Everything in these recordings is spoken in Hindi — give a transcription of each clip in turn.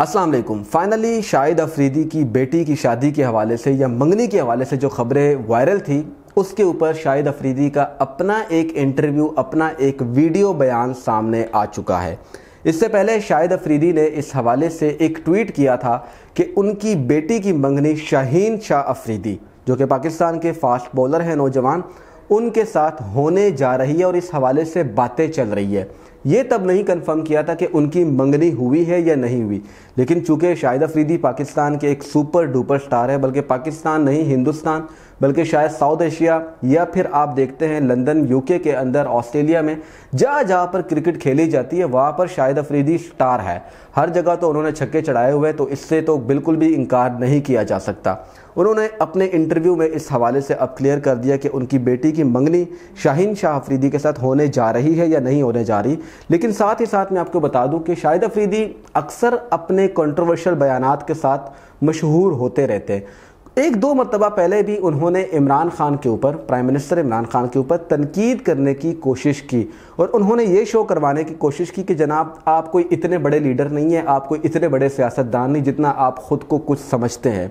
असलम फाइनली शाहिद अफरीदी की बेटी की शादी के हवाले से या मंगनी के हवाले से जो खबरें वायरल थी उसके ऊपर शाहिद अफरीदी का अपना एक इंटरव्यू अपना एक वीडियो बयान सामने आ चुका है इससे पहले शाहिद अफरीदी ने इस हवाले से एक ट्वीट किया था कि उनकी बेटी की मंगनी शाहीन शाह अफरीदी जो कि पाकिस्तान के फास्ट बॉलर हैं नौजवान उनके साथ होने जा रही है और इस हवाले से बातें चल रही है ये तब नहीं कंफर्म किया था कि उनकी मंगनी हुई है या नहीं हुई लेकिन चूंकि शाहिद अफरीदी पाकिस्तान के एक सुपर डुपर स्टार है बल्कि पाकिस्तान नहीं हिंदुस्तान बल्कि शायद साउथ एशिया या फिर आप देखते हैं लंदन यूके के अंदर ऑस्ट्रेलिया में जहाँ जहाँ पर क्रिकेट खेली जाती है वहाँ पर शाहिद अफरीदी स्टार है हर जगह तो उन्होंने छक्के चढ़ाए हुए तो इससे तो बिल्कुल भी इनकार नहीं किया जा सकता उन्होंने अपने इंटरव्यू में इस हवाले से अब क्लियर कर दिया कि उनकी बेटी की मंगनी शाहिन शाह अफरीदी के साथ होने जा रही है या नहीं होने जा रही लेकिन साथ ही साथ मैं आपको बता दूं कि शाहिद अफरीदी अक्सर अपने कंट्रोवर्शियल बयान के साथ मशहूर होते रहते हैं एक दो मरतबा पहले भी उन्होंने इमरान खान के ऊपर प्राइम मिनिस्टर इमरान खान के ऊपर तनकीद करने की कोशिश की और उन्होंने ये शो करवाने की कोशिश की कि जनाब आप कोई इतने बड़े लीडर नहीं हैं आप कोई इतने बड़े सियासतदान नहीं जितना आप ख़ुद को कुछ समझते हैं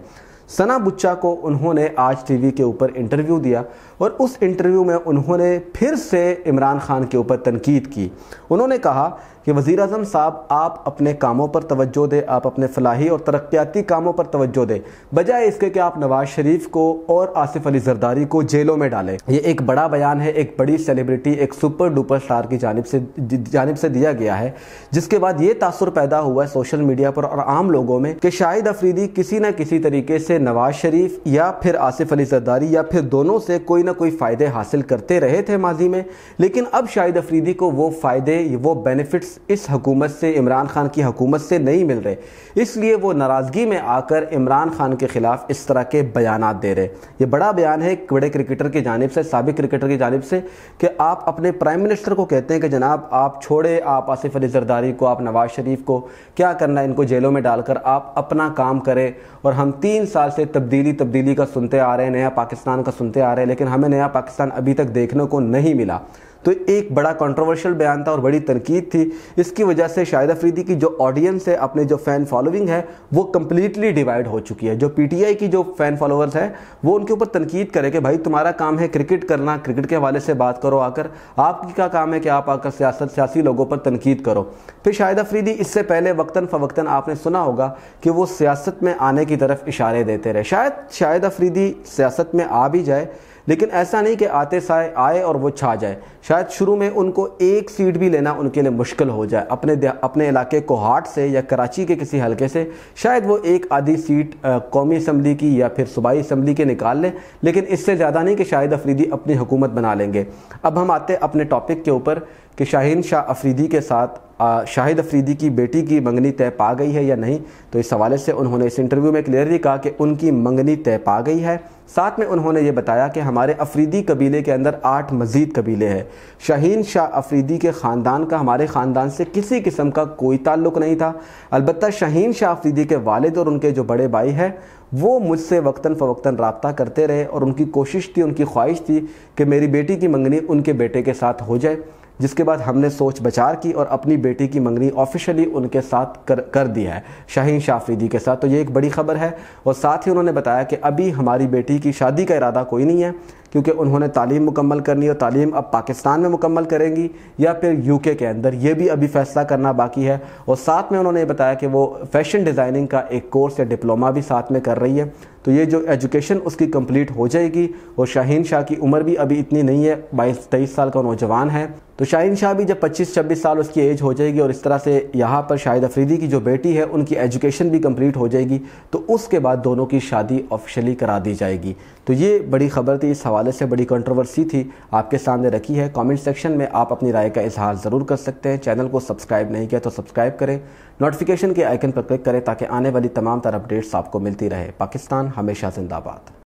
सना बुच्चा को उन्होंने आज टीवी के ऊपर इंटरव्यू दिया और उस इंटरव्यू में उन्होंने फिर से इमरान खान के ऊपर तनकीद की उन्होंने कहा कि वज़ी अजम साहब आप अपने कामों पर तोज्जो दें आप अपने फलाही और तरक्याती कामों पर तोज्जो दें बजाय इसके कि आप नवाज़ शरीफ को और आसिफ अली जरदारी को जेलों में डालें ये एक बड़ा बयान है एक बड़ी सेलिब्रिटी एक सुपर डुपर स्टार की जानब से जानब से दिया गया है जिसके बाद ये तासर पैदा हुआ है सोशल मीडिया पर और आम लोगों में कि शाहिद अफरीदी किसी न किसी तरीके से नवाज़ शरीफ या फिर आसिफ अली जरदारी या फिर दोनों से कोई ना कोई फ़ायदे हासिल करते रहे थे माजी में लेकिन अब शाहिद अफरीदी को वो फ़ायदे वो बेनिफिट्स इस हकूमत से इमरान खान की हकूमत से नहीं मिल रहे इसलिए वो नाराज़गी में आकर इमरान खान के ख़िलाफ़ इस तरह के बयान दे रहे ये बड़ा बयान है एक बड़े क्रिकेटर की जानब से सबक क्रिकेटर की जानब से कि आप अपने प्राइम मिनिस्टर को कहते हैं कि जनाब आप छोड़े आप आसिफ अली जरदारी को आप नवाज़ शरीफ को क्या करना है इनको जेलों में डालकर आप अपना काम करें और हम तीन साल से तब्दीली तब्दीली का सुनते आ रहे हैं नया पाकिस्तान का सुनते आ रहे हैं लेकिन हमें नया पाकिस्तान अभी तक देखने को नहीं मिला तो एक बड़ा कंट्रोवर्शियल बयान था और बड़ी तनकीद थी इसकी वजह से शाहिद अफरीदी की जो ऑडियंस है अपने जो फ़ैन फॉलोइंग है वो कम्प्लीटली डिवाइड हो चुकी है जो पीटीआई की जो फ़ैन फॉलोअर्स हैं वो उनके ऊपर तनकीद करे कि भाई तुम्हारा काम है क्रिकेट करना क्रिकेट के हवाले से बात करो आकर आपकी का काम है कि आप आकर सियासत सियासी लोगों पर तनकीद करो फिर शाहिद अफरीदी इससे पहले वक्ता फ़वक्ता आपने सुना होगा कि वो सियासत में आने की तरफ इशारे देते रहे शायद शाहिद अफरीदी सियासत में आ भी जाए लेकिन ऐसा नहीं कि आते साए आए और वो छा जाए शायद शुरू में उनको एक सीट भी लेना उनके लिए मुश्किल हो जाए अपने अपने इलाके कोहाट से या कराची के किसी हलके से शायद वो एक आधी सीट कौमी इसम्बली की या फिर सूबाई इसम्बली के निकाल लें लेकिन इससे ज़्यादा नहीं कि शाहिद अफरीदी अपनी हुकूमत बना लेंगे अब हम आते अपने टॉपिक के ऊपर कि शाहिन शाह अफरीदी के साथ शाहिद अफरीदी की बेटी की मंगनी तय पा गई है या नहीं तो इस हवाले से उन्होंने इस इंटरव्यू में क्लियरली कहा कि उनकी मंगनी तय पा गई है साथ में उन्होंने ये बताया कि हमारे अफरीदी कबीले के अंदर आठ मजीद कबीले हैं शाहीन शाह अफरीदी के ख़ानदान का हमारे ख़ानदान से किसी किस्म का कोई ताल्लुक नहीं था अलबत् शाहीन शाह अफरीदी के वालद और उनके जो बड़े भाई हैं वो मुझसे वक्ता फ़वक्ता रबता करते रहे और उनकी कोशिश थी उनकी ख्वाहिश थी कि मेरी बेटी की मंगनी उनके बेटे के साथ हो जाए जिसके बाद हमने सोच बचार की और अपनी बेटी की मंगनी ऑफिशियली उनके साथ कर कर दिया है शाहीन शाफरीदी के साथ तो ये एक बड़ी खबर है और साथ ही उन्होंने बताया कि अभी हमारी बेटी की शादी का इरादा कोई नहीं है क्योंकि उन्होंने तालीम मुकम्मल करनी और तालीम अब पाकिस्तान में मुकम्मल करेंगी या फिर यूके के अंदर ये भी अभी फ़ैसला करना बाकी है और साथ में उन्होंने बताया कि वो फैशन डिज़ाइनिंग का एक कोर्स या डिप्लोमा भी साथ में कर रही है तो ये जो एजुकेशन उसकी कंप्लीट हो जाएगी और शाहीन शाह की उम्र भी अभी इतनी नहीं है बाईस तेईस साल का नौजवान है तो शाहीन शाह भी जब 25-26 साल उसकी एज हो जाएगी और इस तरह से यहाँ पर शाहिद अफरीदी की जो बेटी है उनकी एजुकेशन भी कंप्लीट हो जाएगी तो उसके बाद दोनों की शादी ऑफिशली करा दी जाएगी तो ये बड़ी खबर थी इस हवाले हवाले से बड़ी कंट्रोवर्सी थी आपके सामने रखी है कमेंट सेक्शन में आप अपनी राय का इजहार ज़रूर कर सकते हैं चैनल को सब्सक्राइब नहीं किया तो सब्सक्राइब करें नोटिफिकेशन के आइकन पर क्लिक करें ताकि आने वाली तमाम तरह अपडेट्स आपको मिलती रहे पाकिस्तान हमेशा जिंदाबाद